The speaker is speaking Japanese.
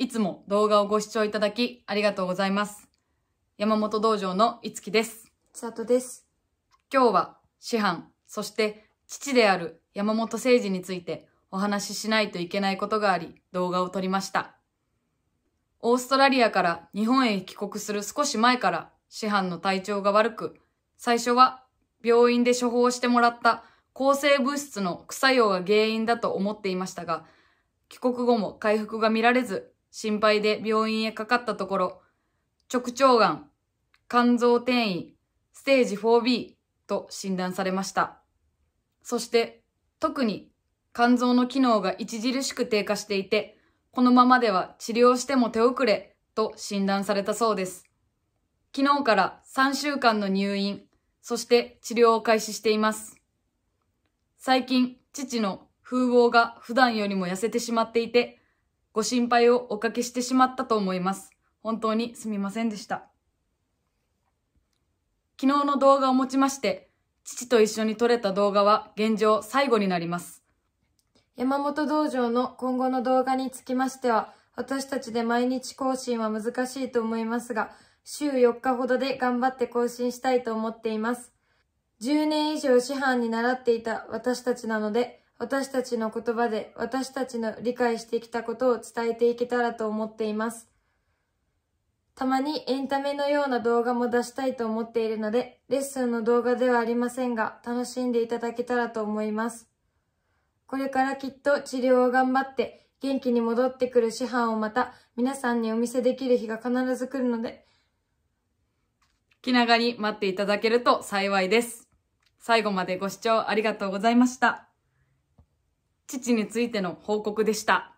いつも動画をご視聴いただきありがとうございます。山本道場のいつきです。千里です。今日は師範、そして父である山本誠司についてお話ししないといけないことがあり動画を撮りました。オーストラリアから日本へ帰国する少し前から師範の体調が悪く、最初は病院で処方してもらった抗生物質の副作用が原因だと思っていましたが、帰国後も回復が見られず、心配で病院へかかったところ、直腸がん、肝臓転移、ステージ 4B と診断されました。そして、特に肝臓の機能が著しく低下していて、このままでは治療しても手遅れと診断されたそうです。昨日から3週間の入院、そして治療を開始しています。最近、父の風貌が普段よりも痩せてしまっていて、ご心配をおかけしてしまったと思います。本当にすみませんでした。昨日の動画をもちまして、父と一緒に撮れた動画は現状最後になります。山本道場の今後の動画につきましては、私たちで毎日更新は難しいと思いますが、週4日ほどで頑張って更新したいと思っています。10年以上師範に習っていた私たちなので、私たちの言葉で私たちの理解してきたことを伝えていけたらと思っています。たまにエンタメのような動画も出したいと思っているので、レッスンの動画ではありませんが、楽しんでいただけたらと思います。これからきっと治療を頑張って、元気に戻ってくる師範をまた皆さんにお見せできる日が必ず来るので、気長に待っていただけると幸いです。最後までご視聴ありがとうございました。父についての報告でした。